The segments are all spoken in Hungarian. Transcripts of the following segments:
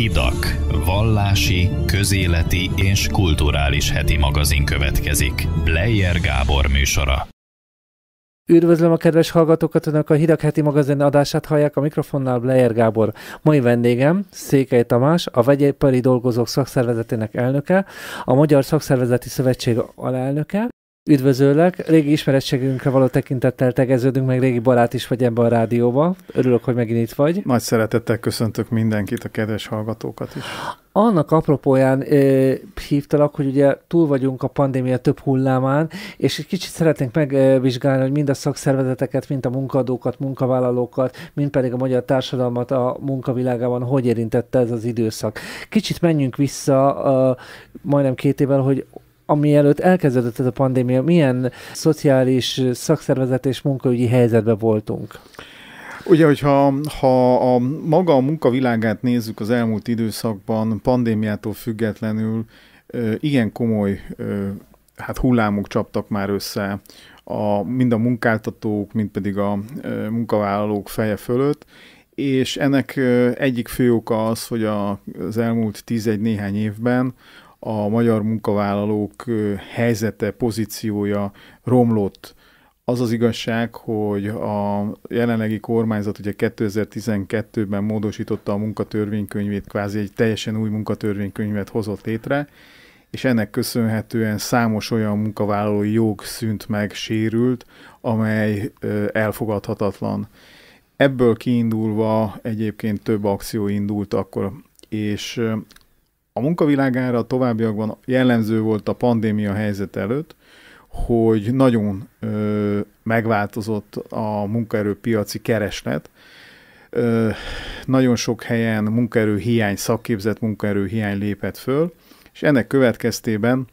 Hidak, vallási, közéleti és kulturális heti magazin következik. Bleyer Gábor műsora. Üdvözlöm a kedves hallgatókat, önök a Hidak heti magazin adását hallják a mikrofonnál Bleyer Gábor. Mai vendégem Székely Tamás, a Vegyipari Dolgozók Szakszervezetének elnöke, a Magyar Szakszervezeti Szövetség alelnöke, Üdvözöllek! Régi ismerettségünkre való tekintettel tegeződünk, meg régi barát is vagy ebben a rádióban. Örülök, hogy megint itt vagy. Nagy szeretettel köszöntök mindenkit, a kedves hallgatókat is. Annak apropóján ö, hívtalak, hogy ugye túl vagyunk a pandémia több hullámán, és egy kicsit szeretnénk megvizsgálni, hogy mind a szakszervezeteket, mind a munkadókat, munkavállalókat, mind pedig a magyar társadalmat a munkavilágában hogy érintette ez az időszak. Kicsit menjünk vissza ö, majdnem két évvel, hogy ami előtt elkezdődött ez a pandémia, milyen szociális, szakszervezet és munkaügyi helyzetben voltunk? Ugye, hogyha ha a maga a munkavilágát nézzük az elmúlt időszakban, pandémiától függetlenül igen komoly hát hullámok csaptak már össze a, mind a munkáltatók, mind pedig a munkavállalók feje fölött, és ennek egyik fő oka az, hogy a, az elmúlt 11 néhány évben a magyar munkavállalók helyzete, pozíciója romlott. Az az igazság, hogy a jelenlegi kormányzat ugye 2012-ben módosította a munkatörvénykönyvét, kvázi egy teljesen új munkatörvénykönyvet hozott létre, és ennek köszönhetően számos olyan munkavállalói jog szűnt meg, sérült, amely elfogadhatatlan. Ebből kiindulva egyébként több akció indult akkor, és a munkavilágára a továbbiakban jellemző volt a pandémia helyzet előtt, hogy nagyon ö, megváltozott a munkaerőpiaci kereslet. Ö, nagyon sok helyen munkaerő hiány, szakképzett munkaerő hiány lépett föl, és ennek következtében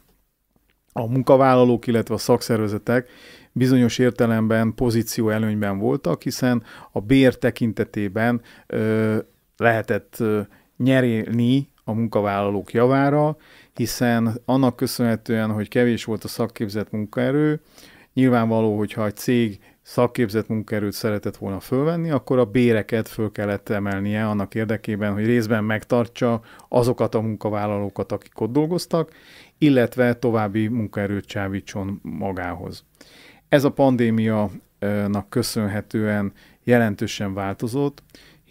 a munkavállalók, illetve a szakszervezetek bizonyos értelemben pozíció előnyben voltak, hiszen a bér tekintetében ö, lehetett ö, nyerélni a munkavállalók javára, hiszen annak köszönhetően, hogy kevés volt a szakképzett munkaerő, nyilvánvaló, hogyha egy cég szakképzett munkaerőt szeretett volna fölvenni, akkor a béreket föl kellett emelnie annak érdekében, hogy részben megtartsa azokat a munkavállalókat, akik ott dolgoztak, illetve további munkaerőt csábítson magához. Ez a pandémianak köszönhetően jelentősen változott,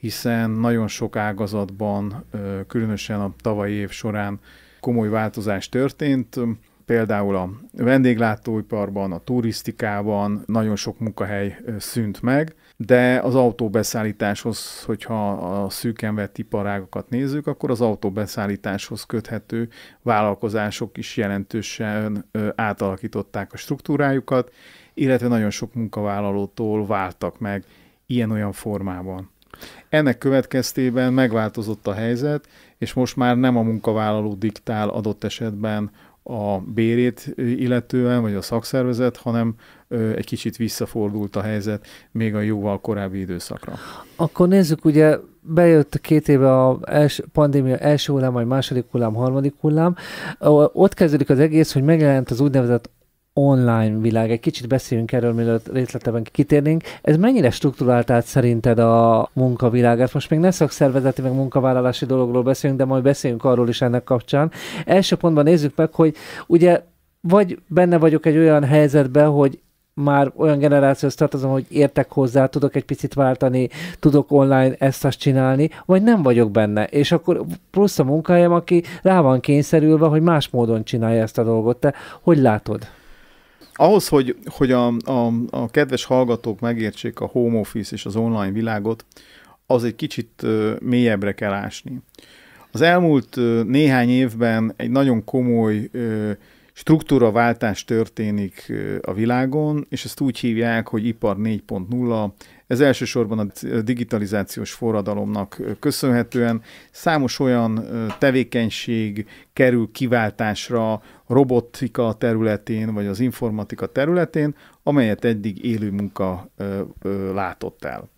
hiszen nagyon sok ágazatban, különösen a tavalyi év során komoly változás történt. Például a vendéglátóiparban, a turisztikában nagyon sok munkahely szűnt meg, de az autóbeszállításhoz, hogyha a szűken vett iparágokat nézzük, akkor az autóbeszállításhoz köthető vállalkozások is jelentősen átalakították a struktúrájukat, illetve nagyon sok munkavállalótól váltak meg ilyen-olyan formában. Ennek következtében megváltozott a helyzet, és most már nem a munkavállaló diktál adott esetben a bérét illetően, vagy a szakszervezet, hanem egy kicsit visszafordult a helyzet még a jóval korábbi időszakra. Akkor nézzük, ugye bejött két éve a els, pandémia első hullám, vagy második hullám, harmadik hullám. Ott kezdődik az egész, hogy megjelent az úgynevezett online világ. Egy kicsit beszéljünk erről, mielőtt részleteben kitérnénk. Ez mennyire struktúrált át szerinted a munkavilágát? Most még ne szakszervezeti, meg munkavállalási dologról beszélünk, de majd beszéljünk arról is ennek kapcsán. Első pontban nézzük meg, hogy ugye vagy benne vagyok egy olyan helyzetben, hogy már olyan generációhoz tartozom, hogy értek hozzá, tudok egy picit váltani, tudok online ezt azt csinálni, vagy nem vagyok benne. És akkor plusz a munkahelyem, aki rá van kényszerülve, hogy más módon csinálja ezt a dolgot. Te hogy látod? ahhoz, hogy, hogy a, a, a kedves hallgatók megértsék a home office és az online világot, az egy kicsit mélyebbre kell ásni. Az elmúlt néhány évben egy nagyon komoly struktúraváltás történik a világon, és ezt úgy hívják, hogy ipar 4.0. Ez elsősorban a digitalizációs forradalomnak köszönhetően számos olyan tevékenység kerül kiváltásra, robotika területén, vagy az informatika területén, amelyet eddig élő munka ö, ö, látott el.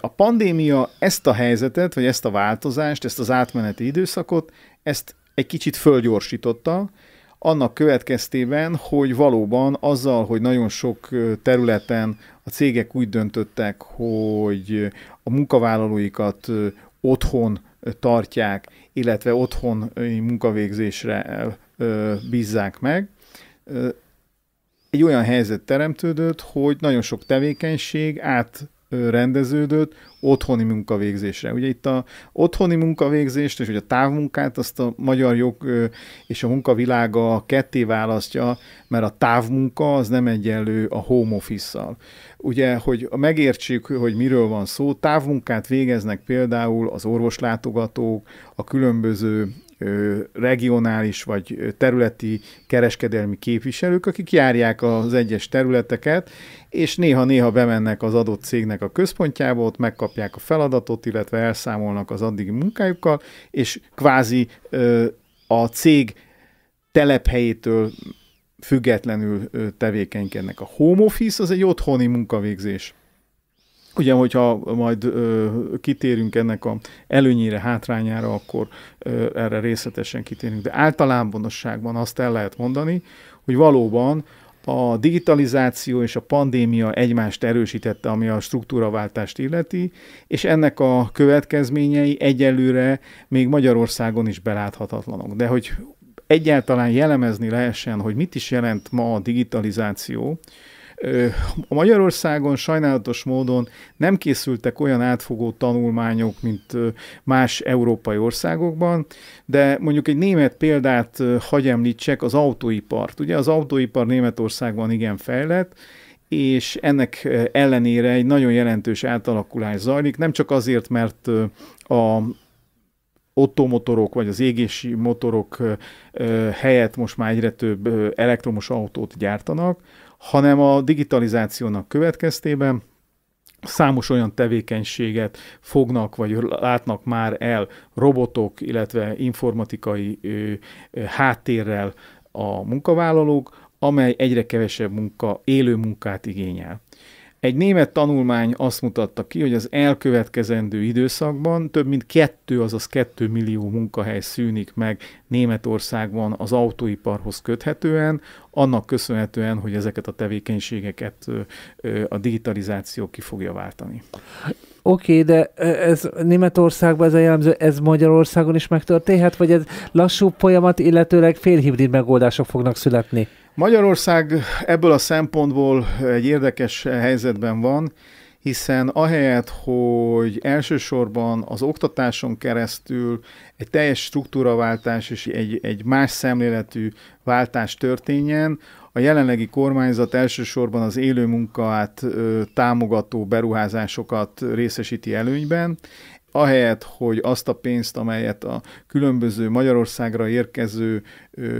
A pandémia ezt a helyzetet, vagy ezt a változást, ezt az átmeneti időszakot, ezt egy kicsit fölgyorsította, annak következtében, hogy valóban azzal, hogy nagyon sok területen a cégek úgy döntöttek, hogy a munkavállalóikat otthon tartják, illetve otthon munkavégzésre bízzák meg. Egy olyan helyzet teremtődött, hogy nagyon sok tevékenység át rendeződött otthoni munkavégzésre. Ugye itt a otthoni munkavégzést és ugye a távmunkát azt a magyar jog és a munkavilága ketté választja, mert a távmunka az nem egyenlő a home office-szal. Ugye, hogy megértsük, hogy miről van szó, távmunkát végeznek például az orvoslátogatók, a különböző regionális vagy területi kereskedelmi képviselők, akik járják az egyes területeket, és néha-néha bemennek az adott cégnek a központjába, ott megkapják a feladatot, illetve elszámolnak az addigi munkájukkal, és kvázi a cég telephelyétől függetlenül tevékenykednek. A home office az egy otthoni munkavégzés. Ugye, hogyha majd ö, kitérünk ennek a előnyére, hátrányára, akkor ö, erre részletesen kitérünk. De általánosságban azt el lehet mondani, hogy valóban a digitalizáció és a pandémia egymást erősítette, ami a struktúraváltást illeti, és ennek a következményei egyelőre még Magyarországon is beláthatatlanok. De hogy egyáltalán jellemezni lehessen, hogy mit is jelent ma a digitalizáció, a Magyarországon sajnálatos módon nem készültek olyan átfogó tanulmányok, mint más európai országokban, de mondjuk egy német példát hagy említsek, az autóipart. Ugye az autóipar Németországban igen fejlett, és ennek ellenére egy nagyon jelentős átalakulás zajlik, nem csak azért, mert a ottomotorok vagy az égési motorok helyett most már egyre több elektromos autót gyártanak, hanem a digitalizációnak következtében számos olyan tevékenységet fognak vagy látnak már el robotok, illetve informatikai háttérrel a munkavállalók, amely egyre kevesebb munka, élő munkát igényel. Egy német tanulmány azt mutatta ki, hogy az elkövetkezendő időszakban több mint kettő azaz kettő millió munkahely szűnik meg Németországban az autóiparhoz köthetően, annak köszönhetően, hogy ezeket a tevékenységeket a digitalizáció ki fogja váltani. Oké, okay, de e, ez Németországban ez a jellemző, ez Magyarországon is megtörténhet, vagy ez lassú folyamat, illetőleg félhibrid megoldások fognak születni? Magyarország ebből a szempontból egy érdekes helyzetben van, hiszen ahelyett, hogy elsősorban az oktatáson keresztül egy teljes struktúraváltás és egy, egy más szemléletű váltás történjen, a jelenlegi kormányzat elsősorban az élő munkát támogató beruházásokat részesíti előnyben, ahelyett, hogy azt a pénzt, amelyet a különböző Magyarországra érkező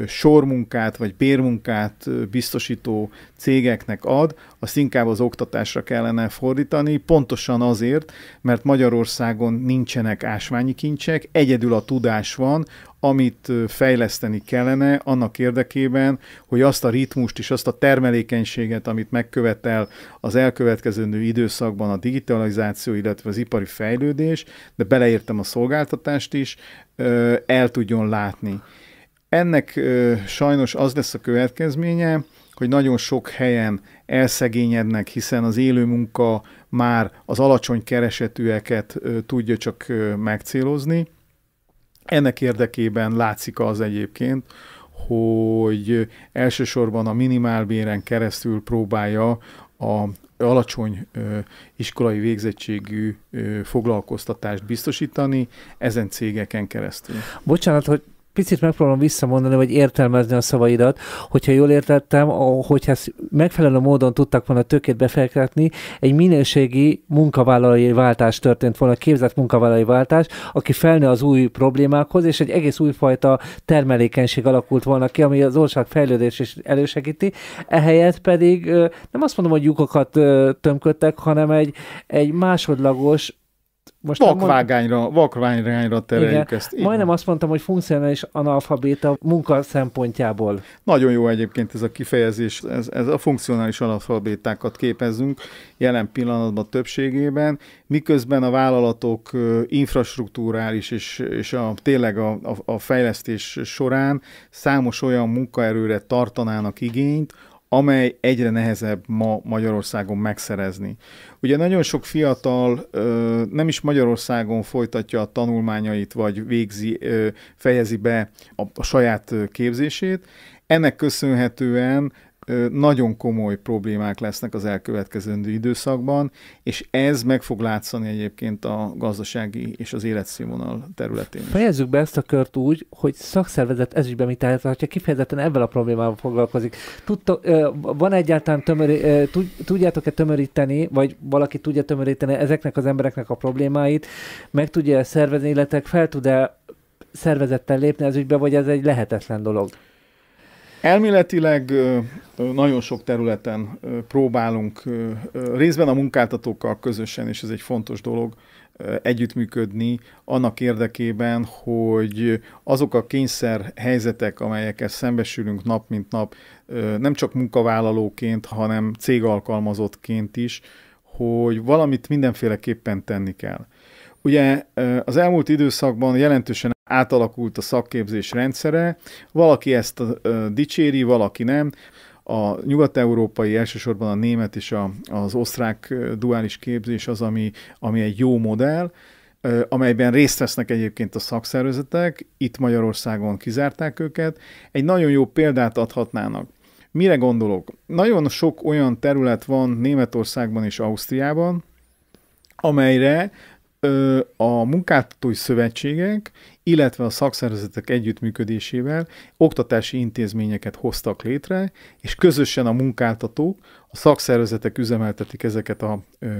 sormunkát vagy bérmunkát biztosító cégeknek ad, azt inkább az oktatásra kellene fordítani, pontosan azért, mert Magyarországon nincsenek ásványi kincsek, egyedül a tudás van, amit fejleszteni kellene annak érdekében, hogy azt a ritmust és azt a termelékenységet, amit megkövetel az elkövetkezendő időszakban a digitalizáció, illetve az ipari fejlődés, de beleértem a szolgáltatást is, el tudjon látni. Ennek sajnos az lesz a következménye, hogy nagyon sok helyen elszegényednek, hiszen az élő munka már az alacsony keresetűeket tudja csak megcélozni, ennek érdekében látszik az egyébként, hogy elsősorban a minimálbéren keresztül próbálja a alacsony iskolai végzettségű foglalkoztatást biztosítani ezen cégeken keresztül. Bocsánat, hogy picit megpróbálom visszamondani, vagy értelmezni a szavaidat, hogyha jól értettem, hogyha megfelelő módon tudtak volna tökét befektetni, egy minőségi munkavállalói váltás történt volna, képzett munkavállalói váltás, aki felne az új problémákhoz, és egy egész újfajta termelékenység alakult volna ki, ami az ország fejlődés is elősegíti. Ehelyett pedig nem azt mondom, hogy lyukokat tömködtek, hanem egy, egy másodlagos most vakvágányra, mond... vakvágányra tereljük Igen. ezt. Így Majdnem van. azt mondtam, hogy funkcionális analfabéta munka szempontjából. Nagyon jó egyébként ez a kifejezés, ez, ez a funkcionális analfabétákat képezünk jelen pillanatban többségében, miközben a vállalatok infrastruktúrális és, és a, tényleg a, a, a fejlesztés során számos olyan munkaerőre tartanának igényt, amely egyre nehezebb ma Magyarországon megszerezni. Ugye nagyon sok fiatal ö, nem is Magyarországon folytatja a tanulmányait, vagy végzi, ö, fejezi be a, a saját képzését, ennek köszönhetően nagyon komoly problémák lesznek az elkövetkezendő időszakban, és ez meg fog látszani egyébként a gazdasági és az életszínvonal területén. Is. Fejezzük be ezt a kört úgy, hogy szakszervezet be, mit állíthatja, kifejezetten ebben a problémával foglalkozik. Tudta, van egyáltalán tömöri, tudjátok-e tömöríteni, vagy valaki tudja tömöríteni ezeknek az embereknek a problémáit, meg tudja szervezni, illetve fel tud-e szervezettel lépni az ügybe, vagy ez egy lehetetlen dolog? Elméletileg nagyon sok területen próbálunk részben a munkáltatókkal közösen, és ez egy fontos dolog, együttműködni annak érdekében, hogy azok a kényszer helyzetek, amelyekkel szembesülünk nap mint nap, nem csak munkavállalóként, hanem cégalkalmazottként is, hogy valamit mindenféleképpen tenni kell. Ugye az elmúlt időszakban jelentősen átalakult a szakképzés rendszere, valaki ezt a, ö, dicséri, valaki nem. A nyugat-európai, elsősorban a német és a, az osztrák duális képzés az, ami, ami egy jó modell, amelyben részt vesznek egyébként a szakszervezetek, itt Magyarországon kizárták őket, egy nagyon jó példát adhatnának. Mire gondolok? Nagyon sok olyan terület van Németországban és Ausztriában, amelyre a munkáltatói szövetségek illetve a szakszervezetek együttműködésével oktatási intézményeket hoztak létre, és közösen a munkáltatók, a szakszervezetek üzemeltetik ezeket a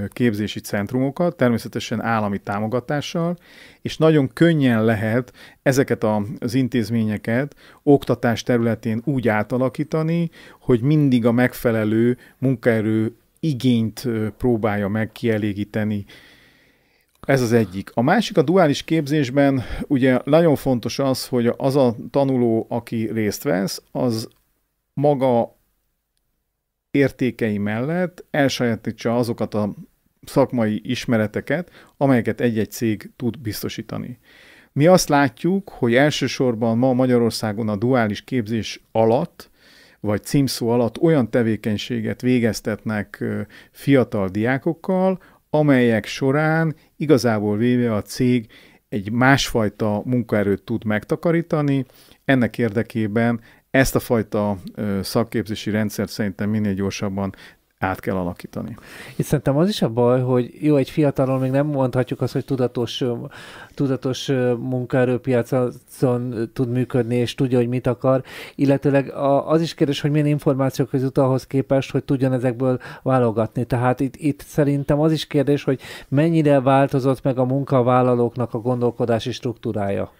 képzési centrumokat, természetesen állami támogatással, és nagyon könnyen lehet ezeket az intézményeket oktatás területén úgy átalakítani, hogy mindig a megfelelő munkaerő igényt próbálja meg kielégíteni ez az egyik. A másik a duális képzésben ugye nagyon fontos az, hogy az a tanuló, aki részt vesz, az maga értékei mellett elsajátítsa azokat a szakmai ismereteket, amelyeket egy-egy cég tud biztosítani. Mi azt látjuk, hogy elsősorban ma Magyarországon a duális képzés alatt, vagy címszó alatt olyan tevékenységet végeztetnek fiatal diákokkal, amelyek során igazából véve a cég egy másfajta munkaerőt tud megtakarítani, ennek érdekében ezt a fajta szakképzési rendszert szerintem minél gyorsabban át kell alakítani. Itt szerintem az is a baj, hogy jó, egy fiatalon még nem mondhatjuk azt, hogy tudatos, tudatos munkaerőpiacon tud működni, és tudja, hogy mit akar, illetőleg az is kérdés, hogy milyen információkhoz jut ahhoz képest, hogy tudjon ezekből válogatni. Tehát itt, itt szerintem az is kérdés, hogy mennyire változott meg a munkavállalóknak a gondolkodási struktúrája.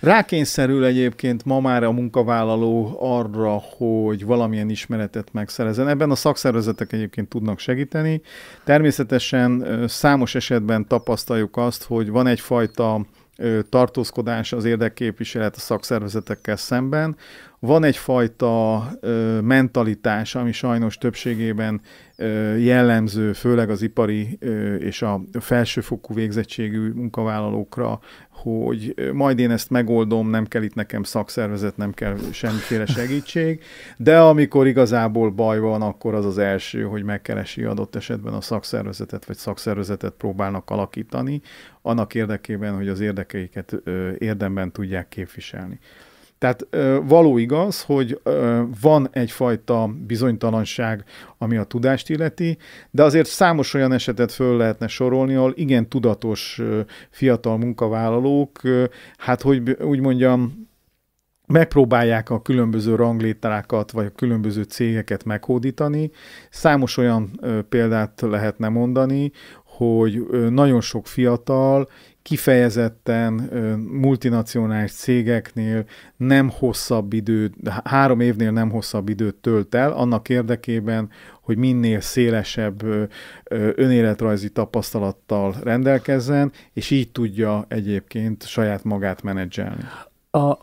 Rákényszerül egyébként ma már a munkavállaló arra, hogy valamilyen ismeretet megszerezen. Ebben a szakszervezetek egyébként tudnak segíteni. Természetesen számos esetben tapasztaljuk azt, hogy van egyfajta tartózkodás az érdekképviselet a szakszervezetekkel szemben. Van egyfajta mentalitás, ami sajnos többségében jellemző, főleg az ipari és a felsőfokú végzettségű munkavállalókra, hogy majd én ezt megoldom, nem kell itt nekem szakszervezet, nem kell semmiféle segítség, de amikor igazából baj van, akkor az az első, hogy megkeresi adott esetben a szakszervezetet, vagy szakszervezetet próbálnak alakítani, annak érdekében, hogy az érdekeiket érdemben tudják képviselni. Tehát való igaz, hogy van egyfajta bizonytalanság, ami a tudást illeti, de azért számos olyan esetet föl lehetne sorolni, ahol igen tudatos fiatal munkavállalók, hát hogy úgy mondjam, megpróbálják a különböző ranglétrákat, vagy a különböző cégeket meghódítani. Számos olyan példát lehetne mondani, hogy nagyon sok fiatal kifejezetten multinacionális cégeknél nem hosszabb idő, három évnél nem hosszabb időt tölt el, annak érdekében, hogy minél szélesebb önéletrajzi tapasztalattal rendelkezzen, és így tudja egyébként saját magát menedzselni. A,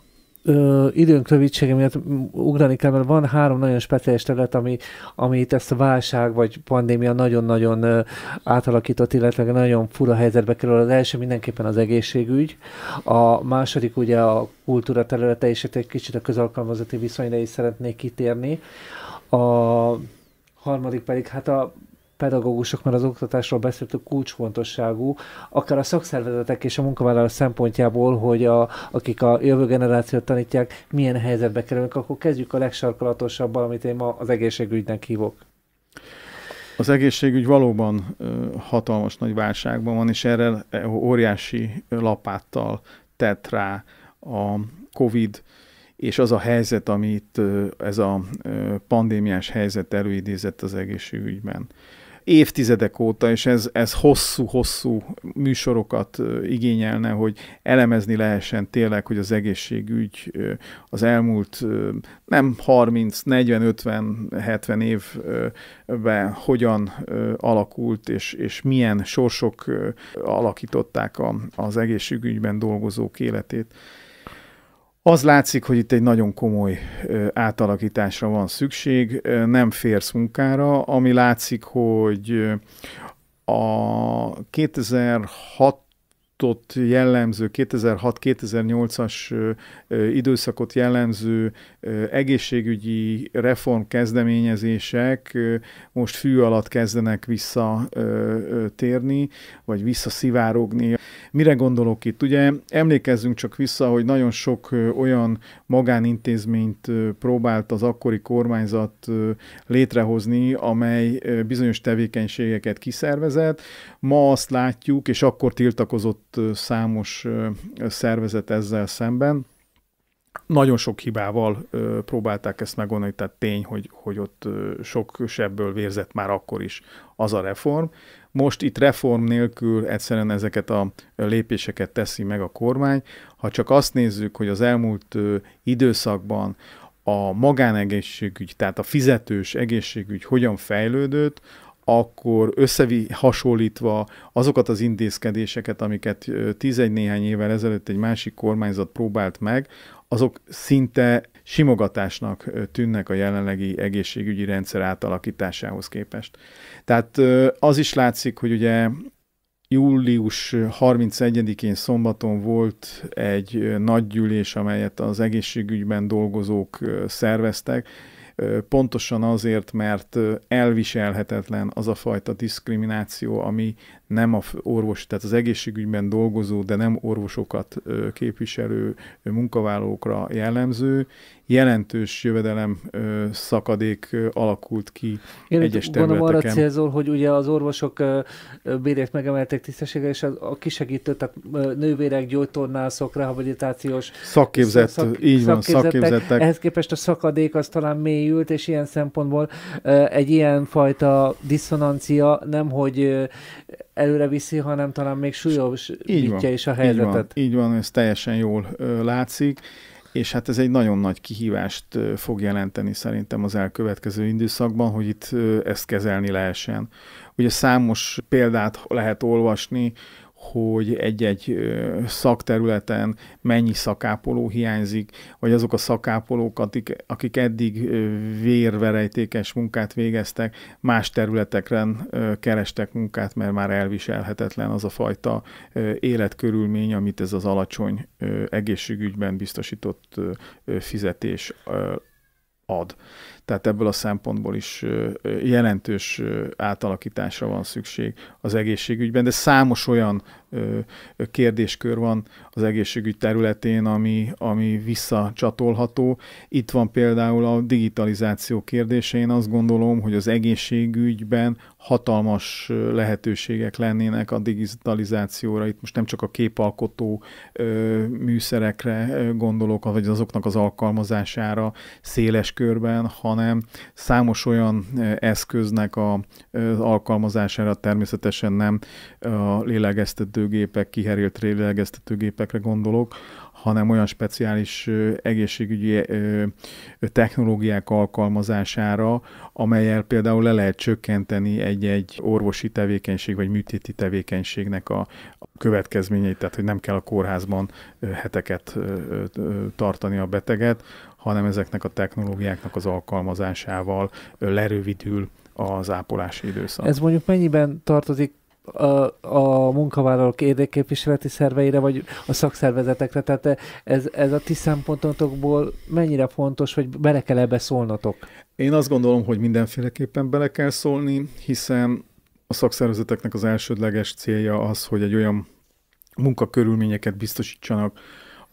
ö, időnk rövidsége miatt ugrani kell, mert van három nagyon speciális terület, ami, ami itt ezt a válság vagy pandémia nagyon-nagyon átalakított, illetve nagyon fura helyzetbe kerül. Az első mindenképpen az egészségügy, a második ugye a kultúra területe, és egy kicsit a közalkalmazati viszonyra is szeretnék kitérni. A harmadik pedig hát a pedagógusok, mert az oktatásról beszéltük kulcsfontosságú, akár a szakszervezetek és a munkavállalás szempontjából, hogy a, akik a jövő generációt tanítják, milyen helyzetbe kerülnek, akkor kezdjük a legsarkalatosabbal, amit én ma az egészségügynek hívok. Az egészségügy valóban hatalmas nagy válságban van, és erre óriási lapáttal tett rá a COVID, és az a helyzet, amit ez a pandémiás helyzet előidézett az egészségügyben évtizedek óta, és ez, ez hosszú-hosszú műsorokat igényelne, hogy elemezni lehessen tényleg, hogy az egészségügy az elmúlt nem 30, 40, 50, 70 évben hogyan alakult, és, és milyen sorsok alakították az egészségügyben dolgozók életét. Az látszik, hogy itt egy nagyon komoly átalakításra van szükség, nem férsz munkára, ami látszik, hogy a 2006 ott jellemző, 2006-2008-as időszakot jellemző egészségügyi reform kezdeményezések most fű alatt kezdenek visszatérni, vagy visszaszivárogni. Mire gondolok itt? Ugye emlékezzünk csak vissza, hogy nagyon sok olyan magánintézményt próbált az akkori kormányzat létrehozni, amely bizonyos tevékenységeket kiszervezett, Ma azt látjuk, és akkor tiltakozott számos szervezet ezzel szemben, nagyon sok hibával ö, próbálták ezt megoldani, tehát tény, hogy, hogy ott ö, sok sebből vérzett már akkor is az a reform. Most itt reform nélkül egyszerűen ezeket a lépéseket teszi meg a kormány. Ha csak azt nézzük, hogy az elmúlt ö, időszakban a magánegészségügy, tehát a fizetős egészségügy hogyan fejlődött, akkor összehasonlítva azokat az intézkedéseket, amiket 11 néhány évvel ezelőtt egy másik kormányzat próbált meg, azok szinte simogatásnak tűnnek a jelenlegi egészségügyi rendszer átalakításához képest. Tehát az is látszik, hogy ugye július 31-én szombaton volt egy nagy gyűlés, amelyet az egészségügyben dolgozók szerveztek, pontosan azért, mert elviselhetetlen az a fajta diszkrimináció, ami nem a orvos, tehát az egészségügyben dolgozó, de nem orvosokat képviselő munkavállalókra jellemző, jelentős jövedelem szakadék alakult ki Én egyes területeken. Gondolom arra célzol, hogy ugye az orvosok bérét megemelték tisztességgel, és a kisegítő, tehát nővérek, gyógytornászok, rehabilitációs szakképzett, szak, így van, szakképzettek. Ehhez képest a szakadék az talán mélyült, és ilyen szempontból egy ilyen fajta diszonancia nem, hogy előre viszi, hanem talán még súlyosítja is a helyzetet. Így van, így van, ez teljesen jól látszik, és hát ez egy nagyon nagy kihívást fog jelenteni szerintem az elkövetkező időszakban, hogy itt ezt kezelni lehessen. Ugye számos példát lehet olvasni hogy egy-egy szakterületen mennyi szakápoló hiányzik, vagy azok a szakápolók, akik, akik eddig vérverejtékes munkát végeztek, más területeken kerestek munkát, mert már elviselhetetlen az a fajta életkörülmény, amit ez az alacsony egészségügyben biztosított fizetés ad tehát ebből a szempontból is jelentős átalakításra van szükség az egészségügyben, de számos olyan kérdéskör van az egészségügy területén, ami, ami visszacsatolható. Itt van például a digitalizáció kérdése. Én azt gondolom, hogy az egészségügyben hatalmas lehetőségek lennének a digitalizációra. Itt most nem csak a képalkotó műszerekre gondolok, vagy azoknak az alkalmazására széles körben, hanem számos olyan eszköznek a, az alkalmazására természetesen nem a lélegeztető lélegeztetőgépek, kiherélt lélegeztetőgépekre gondolok, hanem olyan speciális egészségügyi technológiák alkalmazására, amelyel például le lehet csökkenteni egy-egy orvosi tevékenység vagy műtéti tevékenységnek a következményeit, tehát hogy nem kell a kórházban heteket tartani a beteget, hanem ezeknek a technológiáknak az alkalmazásával lerövidül az ápolási időszak. Ez mondjuk mennyiben tartozik a, a munkavállalók érdekképviseleti szerveire, vagy a szakszervezetekre. Tehát ez, ez a ti szempontotokból mennyire fontos, hogy bele kell ebbe szólnatok? Én azt gondolom, hogy mindenféleképpen bele kell szólni, hiszen a szakszervezeteknek az elsődleges célja az, hogy egy olyan munkakörülményeket biztosítsanak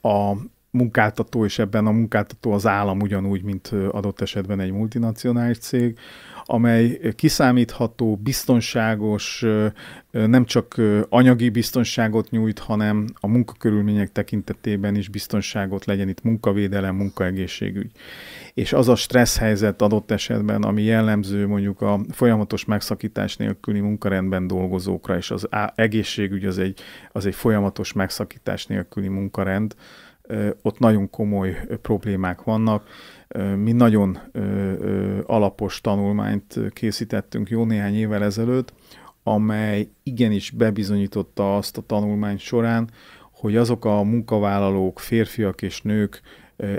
a munkáltató, és ebben a munkáltató az állam ugyanúgy, mint adott esetben egy multinacionális cég, amely kiszámítható, biztonságos, nem csak anyagi biztonságot nyújt, hanem a munkakörülmények tekintetében is biztonságot legyen itt munkavédelem, munkaegészségügy. És az a stressz helyzet adott esetben, ami jellemző mondjuk a folyamatos megszakítás nélküli munkarendben dolgozókra, és az egészségügy az egy, az egy folyamatos megszakítás nélküli munkarend, ott nagyon komoly problémák vannak. Mi nagyon alapos tanulmányt készítettünk jó néhány évvel ezelőtt, amely igenis bebizonyította azt a tanulmány során, hogy azok a munkavállalók, férfiak és nők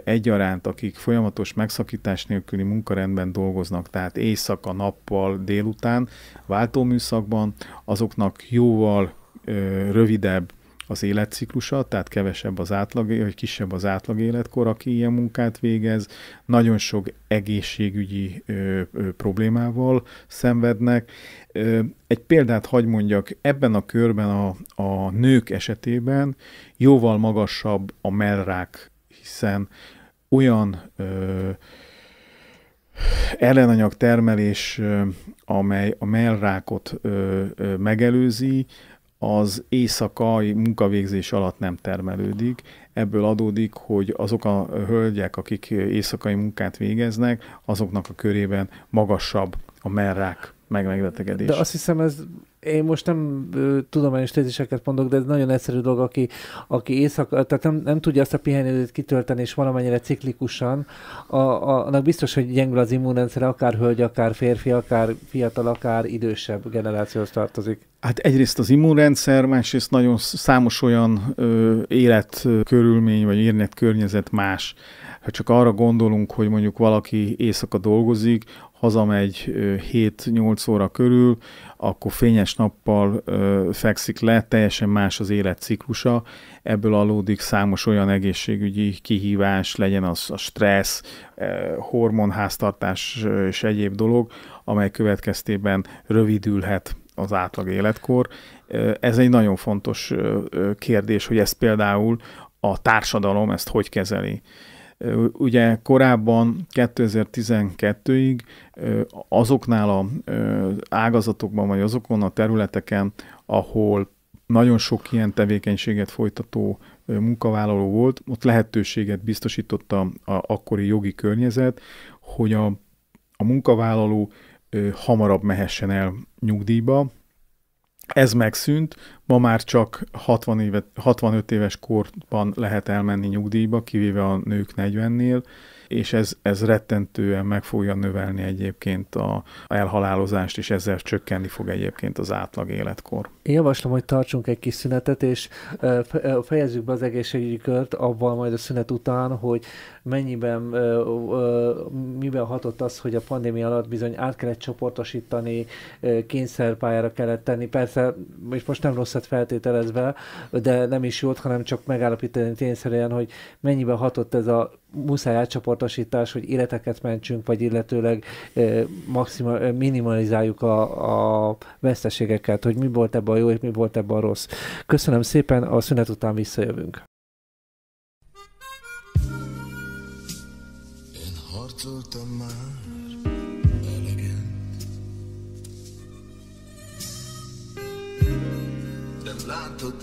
egyaránt, akik folyamatos megszakítás nélküli munkarendben dolgoznak, tehát éjszaka, nappal, délután, váltóműszakban, azoknak jóval rövidebb az életciklusa, tehát kevesebb az átlag, vagy kisebb az átlag életkor, aki ilyen munkát végez, nagyon sok egészségügyi ö, ö, problémával szenvednek. Ö, egy példát hagy mondjak, ebben a körben a, a nők esetében jóval magasabb a mellrák, hiszen olyan ö, ellenanyag termelés, ö, amely a mellrákot ö, ö, megelőzi, az éjszakai munkavégzés alatt nem termelődik. Ebből adódik, hogy azok a hölgyek, akik éjszakai munkát végeznek, azoknak a körében magasabb a merrák meg megbetegedés. De azt hiszem ez, én most nem tudom tudományos téziseket mondok, de ez nagyon egyszerű dolog, aki, aki éjszaka, tehát nem, nem tudja azt a pihenőt kitölteni, és valamennyire ciklikusan, a, a, annak biztos, hogy gyengül az immunrendszer, akár hölgy, akár férfi, akár fiatal, akár idősebb generációhoz tartozik. Hát egyrészt az immunrendszer, másrészt nagyon számos olyan ö, életkörülmény vagy érnek környezet más. Ha csak arra gondolunk, hogy mondjuk valaki éjszaka dolgozik, hazamegy 7-8 óra körül, akkor fényes nappal fekszik le, teljesen más az életciklusa, ebből alódik számos olyan egészségügyi kihívás, legyen az a stressz, hormonháztartás és egyéb dolog, amely következtében rövidülhet az átlag életkor. Ez egy nagyon fontos kérdés, hogy ez például a társadalom ezt hogy kezeli. Ugye korábban 2012-ig azoknál a ágazatokban, vagy azokon a területeken, ahol nagyon sok ilyen tevékenységet folytató munkavállaló volt, ott lehetőséget biztosította a akkori jogi környezet, hogy a, a munkavállaló hamarabb mehessen el nyugdíjba, ez megszűnt, ma már csak 60 éve, 65 éves korban lehet elmenni nyugdíjba, kivéve a nők 40-nél, és ez, ez rettentően meg fogja növelni egyébként a elhalálozást, és ezzel csökkenni fog egyébként az átlag életkor. Én javaslom, hogy tartsunk egy kis szünetet, és fejezzük be az egészségügyi kört abban majd a szünet után, hogy mennyiben, miben hatott az, hogy a pandémia alatt bizony át kellett csoportosítani, kényszerpályára kellett tenni. Persze, és most nem rosszat feltételezve, de nem is jót, hanem csak megállapítani tényszerűen, hogy mennyiben hatott ez a muszáj átcsoportosítás, hogy életeket mentsünk, vagy illetőleg eh, maxima, eh, minimalizáljuk a, a veszteségeket, hogy mi volt ebben a jó, és mi volt ebben a rossz. Köszönöm szépen, a szünet után visszajövünk. Én harcoltam már Nem látod,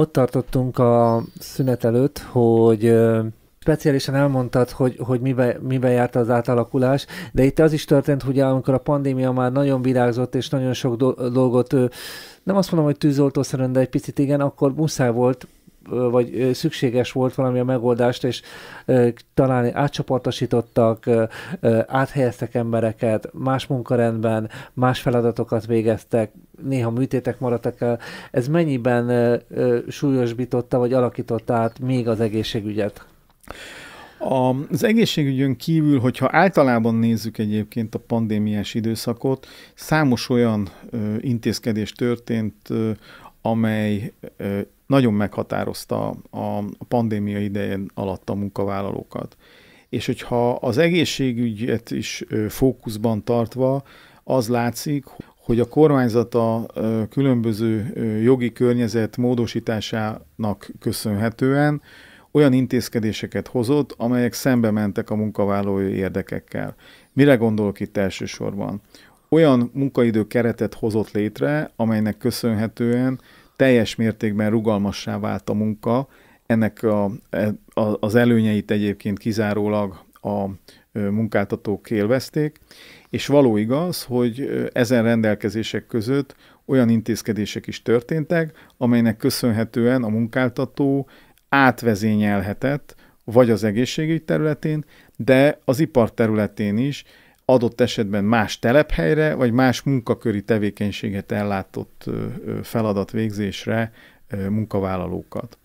ott tartottunk a szünet előtt, hogy speciálisan elmondtad, hogy, hogy mibe, mibe járt az átalakulás, de itt az is történt, hogy amikor a pandémia már nagyon virágzott, és nagyon sok dolgot, nem azt mondom, hogy tűzoltószerűen, de egy picit igen, akkor muszáj volt vagy szükséges volt valami a megoldást, és talán átcsoportosítottak, áthelyeztek embereket, más munkarendben, más feladatokat végeztek, néha műtétek maradtak el. Ez mennyiben súlyosbította, vagy alakította át még az egészségügyet? Az egészségügyön kívül, hogyha általában nézzük egyébként a pandémiás időszakot, számos olyan intézkedés történt, amely nagyon meghatározta a pandémia idején alatt a munkavállalókat. És hogyha az egészségügyet is fókuszban tartva, az látszik, hogy a kormányzat a különböző jogi környezet módosításának köszönhetően olyan intézkedéseket hozott, amelyek szembe mentek a munkavállalói érdekekkel. Mire gondolok itt elsősorban? olyan munkaidő keretet hozott létre, amelynek köszönhetően teljes mértékben rugalmassá vált a munka, ennek a, e, a, az előnyeit egyébként kizárólag a munkáltatók élvezték, és való igaz, hogy ezen rendelkezések között olyan intézkedések is történtek, amelynek köszönhetően a munkáltató átvezényelhetett, vagy az egészségügy területén, de az ipar területén is adott esetben más telephelyre, vagy más munkaköri tevékenységet ellátott feladatvégzésre munkavállalókat.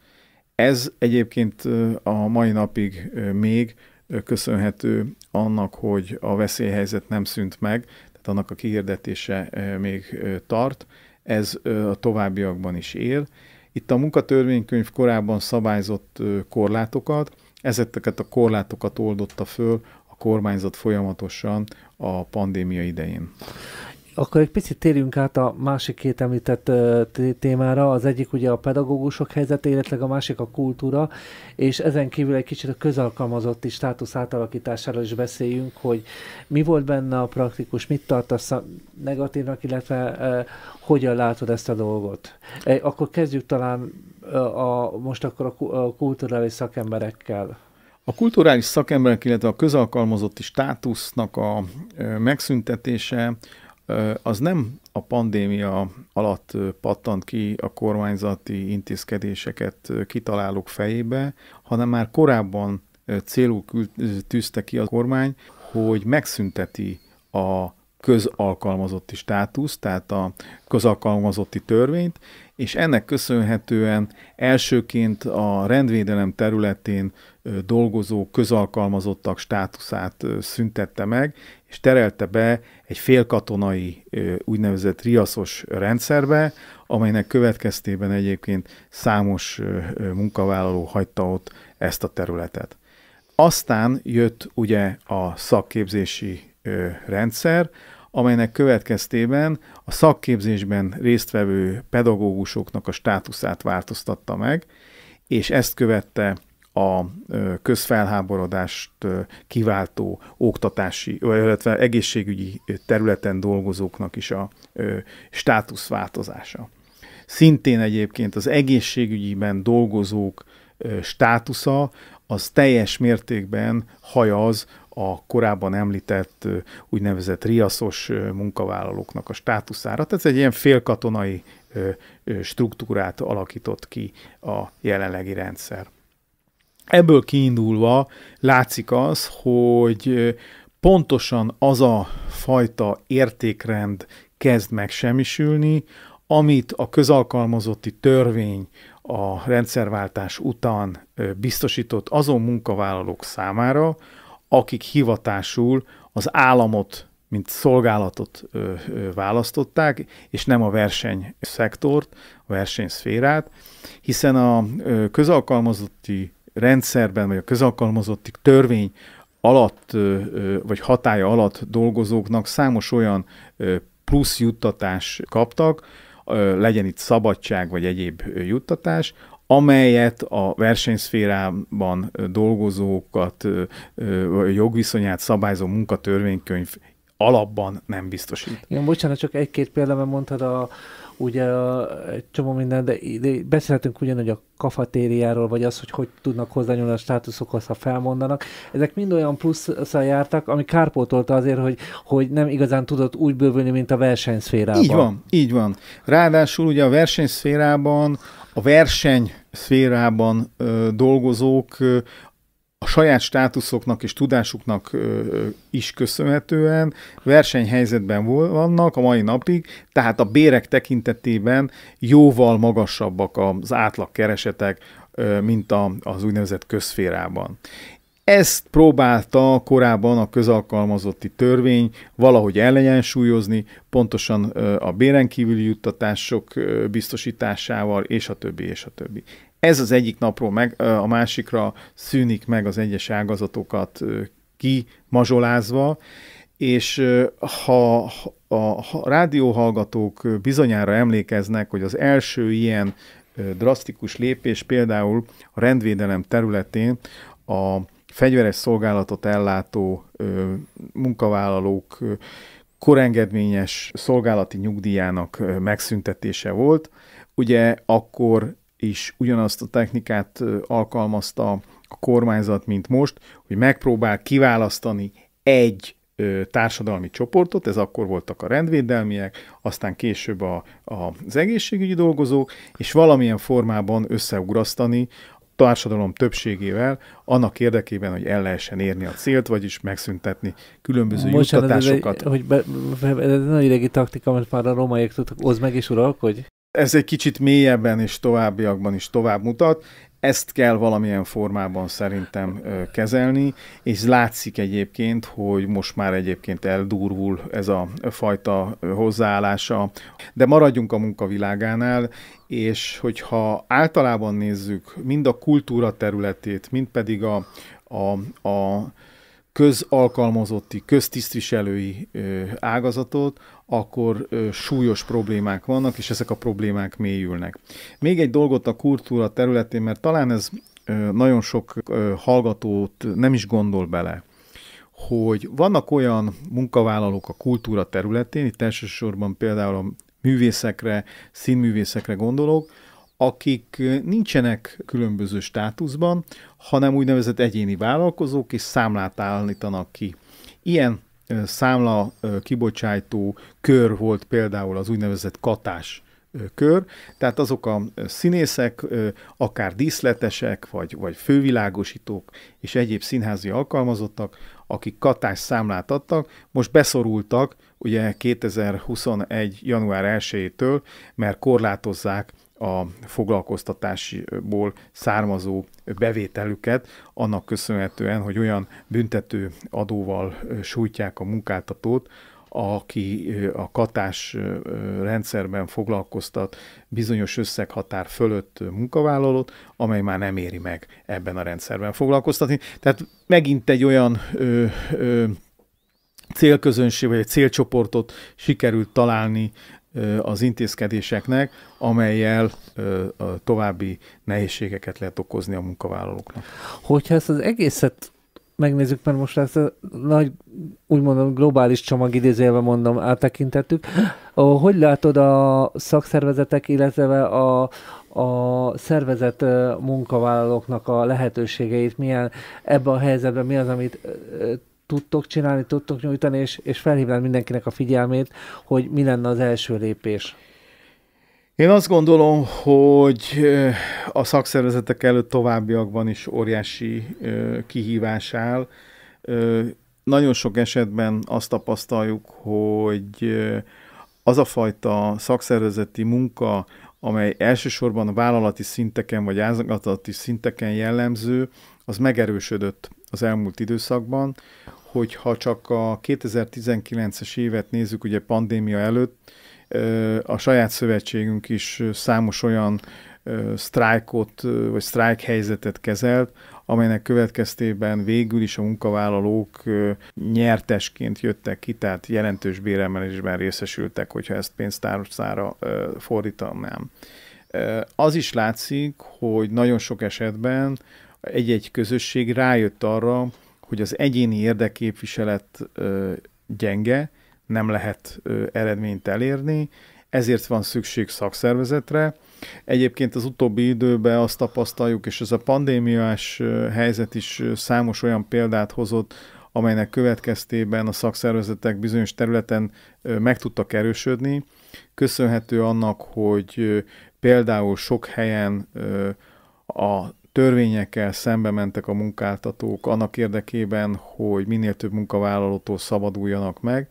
Ez egyébként a mai napig még köszönhető annak, hogy a veszélyhelyzet nem szűnt meg, tehát annak a kihirdetése még tart, ez a továbbiakban is él. Itt a munkatörvénykönyv korábban szabályzott korlátokat, ezeket a korlátokat oldotta föl kormányzat folyamatosan a pandémia idején. Akkor egy picit térjünk át a másik két említett témára. Az egyik ugye a pedagógusok helyzete, illetve a másik a kultúra, és ezen kívül egy kicsit a közalkalmazotti státusz átalakításáról is beszéljünk, hogy mi volt benne a praktikus, mit tartasz a negatívnak, illetve e, hogyan látod ezt a dolgot. E, akkor kezdjük talán a, most akkor a, a kulturális szakemberekkel. A kulturális szakemberek, illetve a közalkalmazotti státusznak a megszüntetése az nem a pandémia alatt pattant ki a kormányzati intézkedéseket kitalálók fejébe, hanem már korábban célú tűzte ki a kormány, hogy megszünteti a közalkalmazotti státusz, tehát a közalkalmazotti törvényt, és ennek köszönhetően elsőként a rendvédelem területén dolgozó, közalkalmazottak státuszát szüntette meg, és terelte be egy félkatonai úgynevezett riaszos rendszerbe, amelynek következtében egyébként számos munkavállaló hagyta ott ezt a területet. Aztán jött ugye a szakképzési rendszer, amelynek következtében a szakképzésben résztvevő pedagógusoknak a státuszát változtatta meg, és ezt követte a közfelháborodást kiváltó oktatási, illetve egészségügyi területen dolgozóknak is a státuszváltozása. Szintén egyébként az egészségügyiben dolgozók státusza az teljes mértékben hajaz a korábban említett úgynevezett riaszos munkavállalóknak a státuszára. Tehát ez egy ilyen félkatonai struktúrát alakított ki a jelenlegi rendszer. Ebből kiindulva látszik az, hogy pontosan az a fajta értékrend kezd megsemmisülni, amit a közalkalmazotti törvény a rendszerváltás után biztosított azon munkavállalók számára, akik hivatásul az államot, mint szolgálatot választották, és nem a versenyszektort, a versenyszférát, hiszen a közalkalmazotti rendszerben, vagy a közalkalmazotti törvény alatt, vagy hatája alatt dolgozóknak számos olyan plusz juttatás kaptak, legyen itt szabadság, vagy egyéb juttatás, amelyet a versenyszférában dolgozókat, jogviszonyát szabályzó munkatörvénykönyv alapban nem biztosít. Igen, bocsánat, csak egy-két példában mondtad a, ugye egy csomó minden, de, de beszélhetünk ugyanúgy a kafatériáról, vagy az, hogy hogy tudnak hozzányúlni a státuszokhoz, ha felmondanak. Ezek mind olyan plusz jártak, ami kárpótolta azért, hogy, hogy nem igazán tudott úgy bővülni, mint a versenyszférában. Így van, így van. Ráadásul ugye a versenyszférában a verseny szférában ö, dolgozók ö, a saját státuszoknak és tudásuknak is köszönhetően versenyhelyzetben vannak a mai napig, tehát a bérek tekintetében jóval magasabbak az átlagkeresetek, mint az úgynevezett közférában. Ezt próbálta korábban a közalkalmazotti törvény valahogy ellenyensúlyozni, pontosan a béren kívüli juttatások biztosításával, és a többi, és a többi. Ez az egyik napról meg, a másikra szűnik meg az egyes ágazatokat kimazsolázva, és ha a rádióhallgatók bizonyára emlékeznek, hogy az első ilyen drasztikus lépés például a rendvédelem területén a fegyveres szolgálatot ellátó munkavállalók korengedményes szolgálati nyugdíjának megszüntetése volt. Ugye akkor is ugyanazt a technikát alkalmazta a kormányzat, mint most, hogy megpróbál kiválasztani egy társadalmi csoportot, ez akkor voltak a rendvédelmiek, aztán később a, a, az egészségügyi dolgozók, és valamilyen formában összeugrasztani társadalom többségével annak érdekében, hogy el lehessen érni a célt, vagyis megszüntetni különböző Bocsánat, juttatásokat. Ez egy, hogy be, be, ez egy nagy régi taktika, mert már a romaiak tudtak, oszd meg és uralkodj ez egy kicsit mélyebben és továbbiakban is tovább mutat. Ezt kell valamilyen formában szerintem kezelni, és látszik egyébként, hogy most már egyébként eldurvul ez a fajta hozzáállása. De maradjunk a munkavilágánál, és hogyha általában nézzük mind a kultúra területét, mind pedig a, a, a közalkalmazotti, köztisztviselői ágazatot, akkor súlyos problémák vannak, és ezek a problémák mélyülnek. Még egy dolgot a kultúra területén, mert talán ez nagyon sok hallgatót nem is gondol bele, hogy vannak olyan munkavállalók a kultúra területén, itt elsősorban például a művészekre, színművészekre gondolok, akik nincsenek különböző státuszban, hanem úgynevezett egyéni vállalkozók, és számlát állítanak ki. Ilyen számla kibocsájtó kör volt például az úgynevezett katás kör, tehát azok a színészek, akár díszletesek, vagy, vagy fővilágosítók és egyéb színházi alkalmazottak, akik katás számlát adtak, most beszorultak ugye 2021. január 1-től, mert korlátozzák a foglalkoztatásból származó bevételüket, annak köszönhetően, hogy olyan büntető adóval sújtják a munkáltatót, aki a katás rendszerben foglalkoztat bizonyos összeghatár fölött munkavállalót, amely már nem éri meg ebben a rendszerben foglalkoztatni. Tehát megint egy olyan ö, ö, célközönség vagy egy célcsoportot sikerült találni az intézkedéseknek, amelyel további nehézségeket lehet okozni a munkavállalóknak. Hogyha ezt az egészet megnézzük, mert most ezt a nagy, úgy mondom, globális csomag idézélve mondom, áttekintettük. Hogy látod a szakszervezetek, illetve a, a szervezet munkavállalóknak a lehetőségeit, milyen ebben a helyzetben mi az, amit tudtok csinálni, tudtok nyújtani, és, és felhívnád mindenkinek a figyelmét, hogy mi lenne az első lépés? Én azt gondolom, hogy a szakszervezetek előtt továbbiakban is óriási kihívás áll. Nagyon sok esetben azt tapasztaljuk, hogy az a fajta szakszervezeti munka, amely elsősorban a vállalati szinteken vagy ágazati szinteken jellemző, az megerősödött az elmúlt időszakban hogyha csak a 2019-es évet nézzük, ugye pandémia előtt, a saját szövetségünk is számos olyan sztrájkot vagy sztrájk helyzetet kezelt, amelynek következtében végül is a munkavállalók nyertesként jöttek ki, tehát jelentős béremelésben részesültek, hogyha ezt pénztárosszára fordítanám. Az is látszik, hogy nagyon sok esetben egy-egy közösség rájött arra, hogy az egyéni érdekképviselet gyenge, nem lehet eredményt elérni, ezért van szükség szakszervezetre. Egyébként az utóbbi időben azt tapasztaljuk, és ez a pandémiás helyzet is számos olyan példát hozott, amelynek következtében a szakszervezetek bizonyos területen meg tudtak erősödni. Köszönhető annak, hogy például sok helyen a törvényekkel szembe mentek a munkáltatók annak érdekében, hogy minél több munkavállalótól szabaduljanak meg,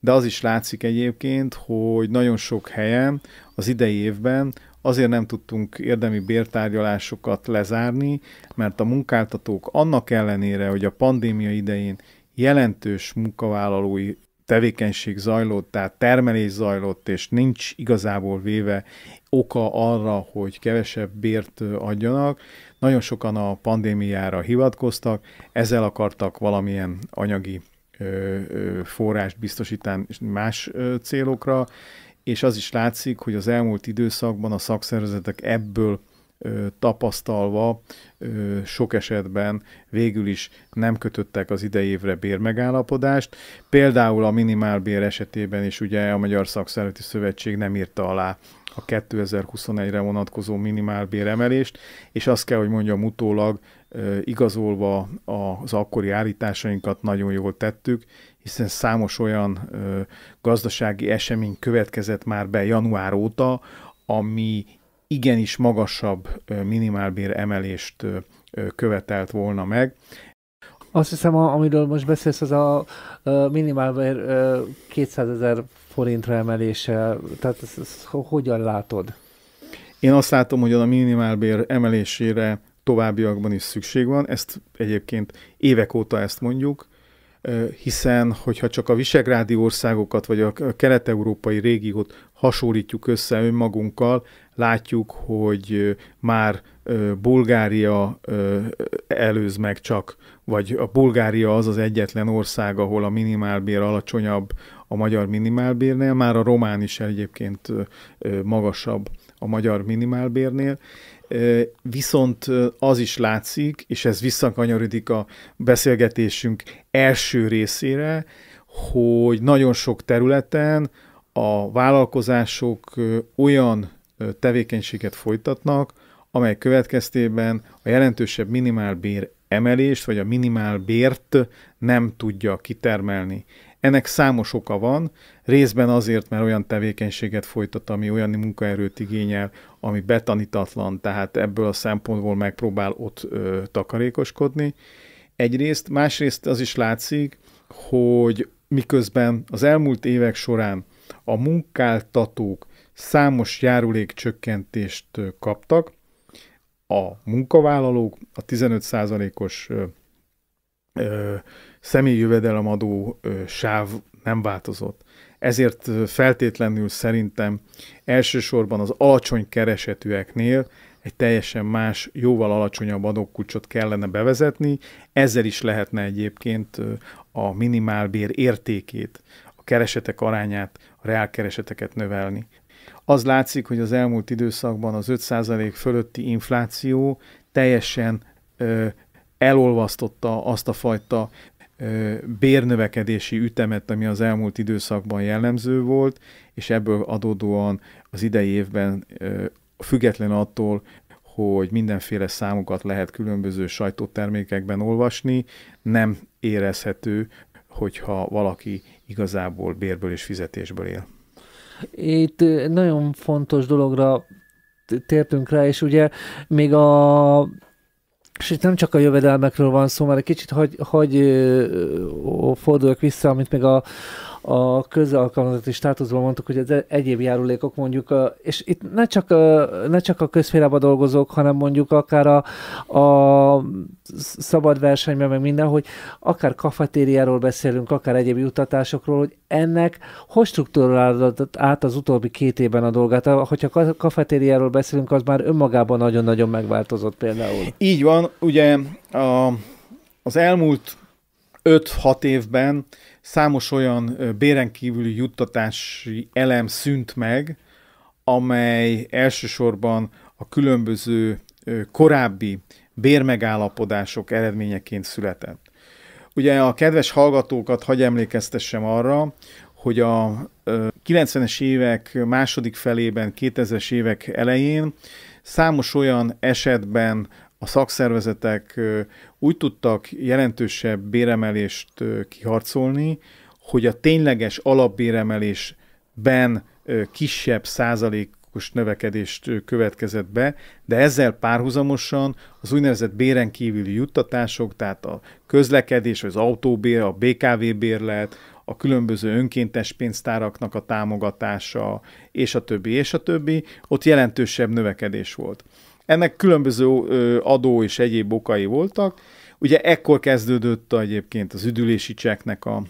de az is látszik egyébként, hogy nagyon sok helyen az idei évben azért nem tudtunk érdemi bértárgyalásokat lezárni, mert a munkáltatók annak ellenére, hogy a pandémia idején jelentős munkavállalói tevékenység zajlott, tehát termelés zajlott, és nincs igazából véve oka arra, hogy kevesebb bért adjanak, nagyon sokan a pandémiára hivatkoztak, ezzel akartak valamilyen anyagi forrást biztosítani más célokra, és az is látszik, hogy az elmúlt időszakban a szakszervezetek ebből tapasztalva sok esetben végül is nem kötöttek az évre bérmegállapodást. Például a minimálbér esetében is ugye a Magyar Szakszervezeti Szövetség nem írta alá a 2021-re vonatkozó minimálbér emelést, és azt kell, hogy mondjam utólag, igazolva az akkori állításainkat nagyon jól tettük, hiszen számos olyan gazdasági esemény következett már be január óta, ami igenis magasabb minimálbér emelést követelt volna meg. Azt hiszem, amiről most beszélsz, az a minimálbér 200 ezer forintra emelése, tehát ezt, ezt hogyan látod? Én azt látom, hogy a minimálbér emelésére továbbiakban is szükség van, ezt egyébként évek óta ezt mondjuk, hiszen hogyha csak a visegrádi országokat vagy a kelet-európai régiót hasonlítjuk össze önmagunkkal, látjuk, hogy már Bulgária előz meg csak, vagy a Bulgária az az egyetlen ország, ahol a minimálbér alacsonyabb a magyar minimálbérnél, már a román is egyébként magasabb a magyar minimálbérnél. Viszont az is látszik, és ez visszakanyarodik a beszélgetésünk első részére, hogy nagyon sok területen a vállalkozások olyan tevékenységet folytatnak, amely következtében a jelentősebb minimálbér emelést, vagy a minimálbért nem tudja kitermelni ennek számos oka van, részben azért, mert olyan tevékenységet folytat, ami olyan munkaerőt igényel, ami betanítatlan, tehát ebből a szempontból megpróbál ott ö, takarékoskodni. Egyrészt, másrészt az is látszik, hogy miközben az elmúlt évek során a munkáltatók számos járulékcsökkentést kaptak, a munkavállalók a 15%-os személyi jövedelemadó sáv nem változott. Ezért feltétlenül szerintem elsősorban az alacsony keresetűeknél egy teljesen más, jóval alacsonyabb adókulcsot kellene bevezetni, ezzel is lehetne egyébként a minimálbér értékét, a keresetek arányát, a reálkereseteket növelni. Az látszik, hogy az elmúlt időszakban az 5% fölötti infláció teljesen ö, elolvasztotta azt a fajta bérnövekedési ütemet, ami az elmúlt időszakban jellemző volt, és ebből adódóan az idei évben független attól, hogy mindenféle számokat lehet különböző sajtótermékekben olvasni, nem érezhető, hogyha valaki igazából bérből és fizetésből él. Itt nagyon fontos dologra tértünk rá, és ugye még a és itt nem csak a jövedelmekről van szó, mert egy kicsit hogy hogy forduljak vissza, amit még a, a közalkalmazati státuszban mondtuk, hogy az egyéb járulékok mondjuk, és itt ne csak, ne csak a közférában dolgozók, hanem mondjuk akár a, a szabad versenyben, meg minden, hogy akár kafetériáról beszélünk, akár egyéb juttatásokról, hogy ennek hogy struktúrálódott át az utóbbi két évben a dolgát? Hogyha kafetériáról beszélünk, az már önmagában nagyon-nagyon megváltozott például. Így van, ugye a, az elmúlt 5-6 évben számos olyan béren kívüli juttatási elem szűnt meg, amely elsősorban a különböző korábbi bérmegállapodások eredményeként született. Ugye a kedves hallgatókat hagy emlékeztessem arra, hogy a 90-es évek második felében, 2000-es évek elején számos olyan esetben a szakszervezetek úgy tudtak jelentősebb béremelést kiharcolni, hogy a tényleges alapbéremelésben kisebb százalékos növekedést következett be, de ezzel párhuzamosan az úgynevezett béren kívüli juttatások, tehát a közlekedés, az autóbér, a BKV bérlet, a különböző önkéntes pénztáraknak a támogatása, és a többi, és a többi, ott jelentősebb növekedés volt. Ennek különböző adó és egyéb okai voltak. Ugye ekkor kezdődött egyébként az üdülési cseknek a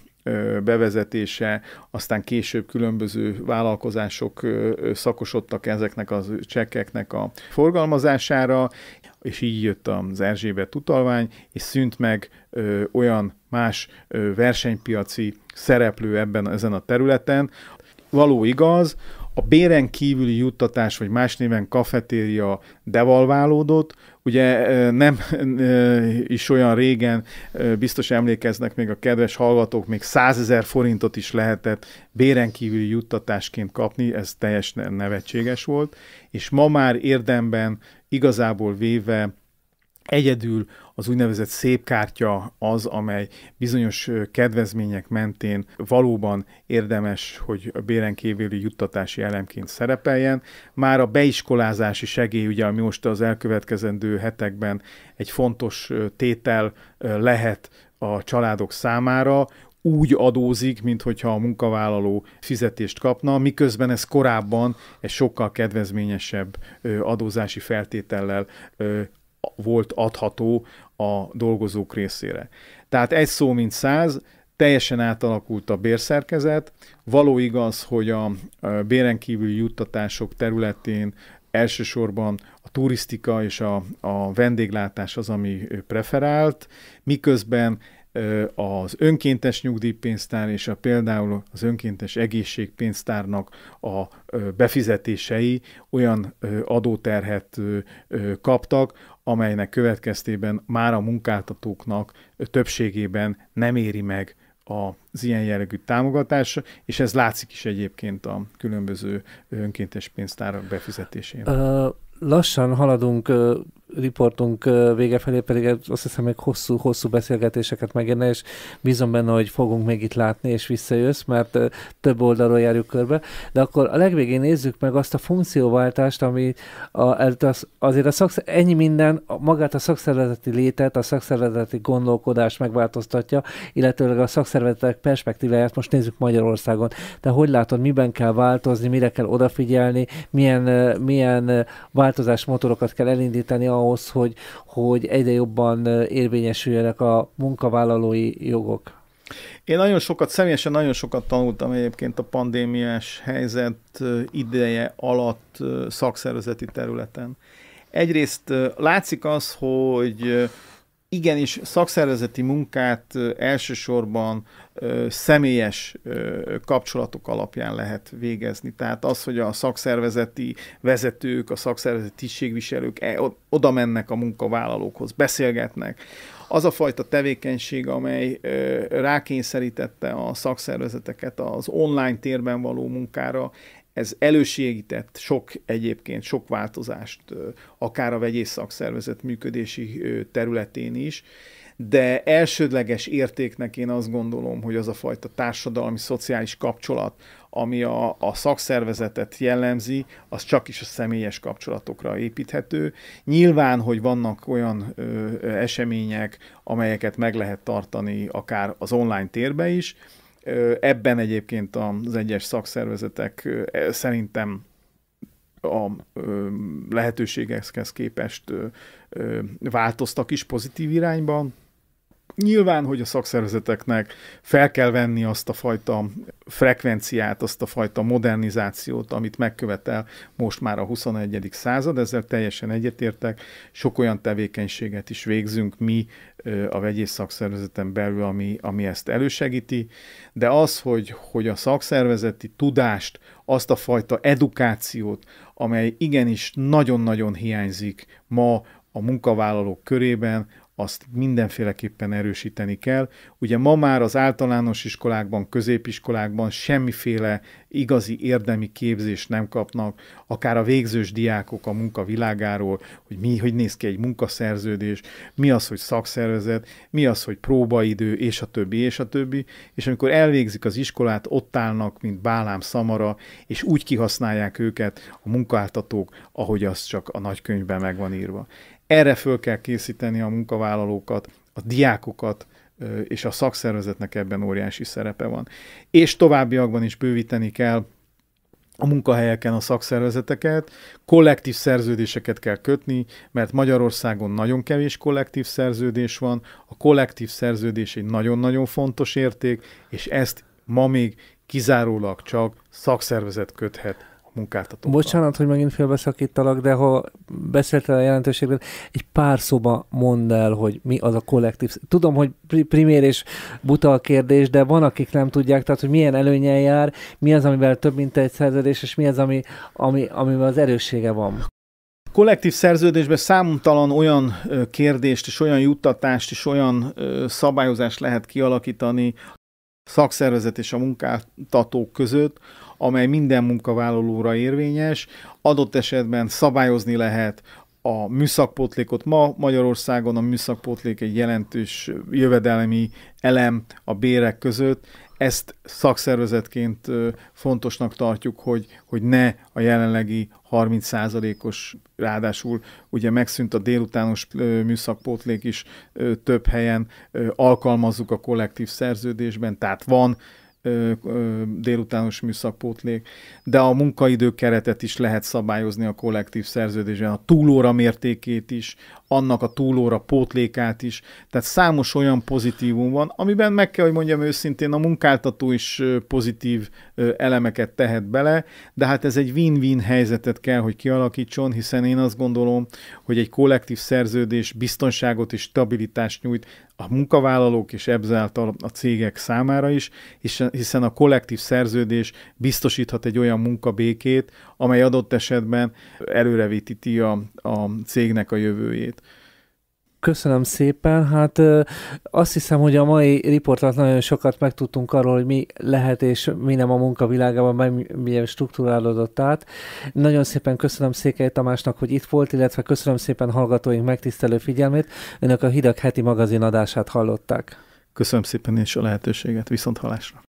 bevezetése, aztán később különböző vállalkozások szakosodtak ezeknek az csekkeknek a forgalmazására, és így jött az Erzsébet utalvány, és szűnt meg olyan más versenypiaci szereplő ebben ezen a területen. Való igaz, a béren kívüli juttatás, vagy más néven kafetéria devalválódott, ugye nem is olyan régen, biztos emlékeznek még a kedves hallgatók, még 100 ezer forintot is lehetett béren kívüli juttatásként kapni, ez teljesen nevetséges volt, és ma már érdemben igazából véve Egyedül az úgynevezett szép kártya az, amely bizonyos kedvezmények mentén valóban érdemes, hogy a béren kívüli juttatási elemként szerepeljen. Már a beiskolázási segély, ugye, ami most az elkövetkezendő hetekben egy fontos tétel lehet a családok számára, úgy adózik, mint hogyha a munkavállaló fizetést kapna, miközben ez korábban egy sokkal kedvezményesebb adózási feltétellel volt adható a dolgozók részére. Tehát egy szó, mint száz, teljesen átalakult a bérszerkezet. Való igaz, hogy a béren kívüli juttatások területén elsősorban a turisztika és a, a vendéglátás az, ami preferált, miközben az önkéntes nyugdíjpénztár és a például az önkéntes egészségpénztárnak a befizetései olyan adóterhet kaptak, amelynek következtében már a munkáltatóknak többségében nem éri meg az ilyen jellegű támogatás, és ez látszik is egyébként a különböző önkéntes pénztárak befizetésén. Uh lassan haladunk riportunk vége felé pedig azt hiszem még hosszú-hosszú beszélgetéseket megérne, és bízom benne, hogy fogunk még itt látni, és visszajössz, mert több oldalról járjuk körbe. De akkor a legvégén nézzük meg azt a funkcióváltást, ami a, azért a szaksz, ennyi minden magát a szakszervezeti létet, a szakszervezeti gondolkodást megváltoztatja, illetőleg a szakszervezetek perspektíváját most nézzük Magyarországon. De hogy látod, miben kell változni, mire kell odafigyelni, milyen, milyen változásmotorokat kell elindítani ahhoz, hogy, hogy egyre jobban érvényesüljenek a munkavállalói jogok? Én nagyon sokat, személyesen nagyon sokat tanultam egyébként a pandémiás helyzet ideje alatt szakszervezeti területen. Egyrészt látszik az, hogy igenis szakszervezeti munkát elsősorban személyes kapcsolatok alapján lehet végezni. Tehát az, hogy a szakszervezeti vezetők, a szakszervezeti tisztségviselők e, oda mennek a munkavállalókhoz, beszélgetnek, az a fajta tevékenység, amely rákényszerítette a szakszervezeteket az online térben való munkára, ez elősegített sok egyébként, sok változást, akár a vegyész szakszervezet működési területén is de elsődleges értéknek én azt gondolom, hogy az a fajta társadalmi, szociális kapcsolat, ami a, a szakszervezetet jellemzi, az csak is a személyes kapcsolatokra építhető. Nyilván, hogy vannak olyan ö, ö, események, amelyeket meg lehet tartani akár az online térbe is, ö, ebben egyébként az egyes szakszervezetek ö, e, szerintem a ö, lehetőségekhez képest ö, ö, változtak is pozitív irányban, Nyilván, hogy a szakszervezeteknek fel kell venni azt a fajta frekvenciát, azt a fajta modernizációt, amit megkövetel most már a 21. század, ezzel teljesen egyetértek. Sok olyan tevékenységet is végzünk mi a vegyész szakszervezeten belül, ami, ami ezt elősegíti, de az, hogy, hogy a szakszervezeti tudást, azt a fajta edukációt, amely igenis nagyon-nagyon hiányzik ma a munkavállalók körében, azt mindenféleképpen erősíteni kell. Ugye ma már az általános iskolákban, középiskolákban semmiféle igazi érdemi képzést nem kapnak, akár a végzős diákok a munka világáról, hogy mi, hogy néz ki egy munkaszerződés, mi az, hogy szakszervezet, mi az, hogy próbaidő, és a többi, és a többi. És amikor elvégzik az iskolát, ott állnak, mint bálám szamara, és úgy kihasználják őket a munkáltatók, ahogy az csak a nagykönyvben meg van írva. Erre föl kell készíteni a munkavállalókat, a diákokat, és a szakszervezetnek ebben óriási szerepe van. És továbbiakban is bővíteni kell a munkahelyeken a szakszervezeteket, kollektív szerződéseket kell kötni, mert Magyarországon nagyon kevés kollektív szerződés van, a kollektív szerződés egy nagyon-nagyon fontos érték, és ezt ma még kizárólag csak szakszervezet köthet munkáltatókkal. Bocsánat, hogy megint félbeszakítalak, de ha beszéltél a jelentőségről, egy pár szóba mondd el, hogy mi az a kollektív. Tudom, hogy primér és buta a kérdés, de van, akik nem tudják, tehát hogy milyen előnyel jár, mi az, amivel több mint egy szerződés, és mi az, ami, ami, amivel az erőssége van. Kollektív szerződésben számtalan olyan kérdést és olyan juttatást és olyan szabályozást lehet kialakítani szakszervezet és a munkáltatók között, amely minden munkavállalóra érvényes, adott esetben szabályozni lehet a műszakpótlékot. Ma Magyarországon a műszakpótlék egy jelentős jövedelmi elem a bérek között. Ezt szakszervezetként fontosnak tartjuk, hogy, hogy ne a jelenlegi 30%-os, ráadásul ugye megszűnt a délutános műszakpótlék is több helyen, alkalmazzuk a kollektív szerződésben, tehát van délutános műszakpótlék, de a munkaidő keretet is lehet szabályozni a kollektív szerződésben, a túlóra mértékét is, annak a túlóra pótlékát is. Tehát számos olyan pozitívum van, amiben meg kell, hogy mondjam őszintén, a munkáltató is pozitív elemeket tehet bele, de hát ez egy win-win helyzetet kell, hogy kialakítson, hiszen én azt gondolom, hogy egy kollektív szerződés biztonságot és stabilitást nyújt a munkavállalók és ebzáltal a cégek számára is, hiszen a kollektív szerződés biztosíthat egy olyan munkabékét, amely adott esetben előrevetíti a, a cégnek a jövőjét. Köszönöm szépen. Hát azt hiszem, hogy a mai riportat nagyon sokat megtudtunk arról, hogy mi lehet és mi nem a munkavilágában, milyen struktúrálódott át. Nagyon szépen köszönöm Székely Tamásnak, hogy itt volt, illetve köszönöm szépen hallgatóink megtisztelő figyelmét. Önök a Hidak heti magazin adását hallották. Köszönöm szépen és a lehetőséget. Viszont halásra.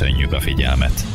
Köszönjük a figyelmet!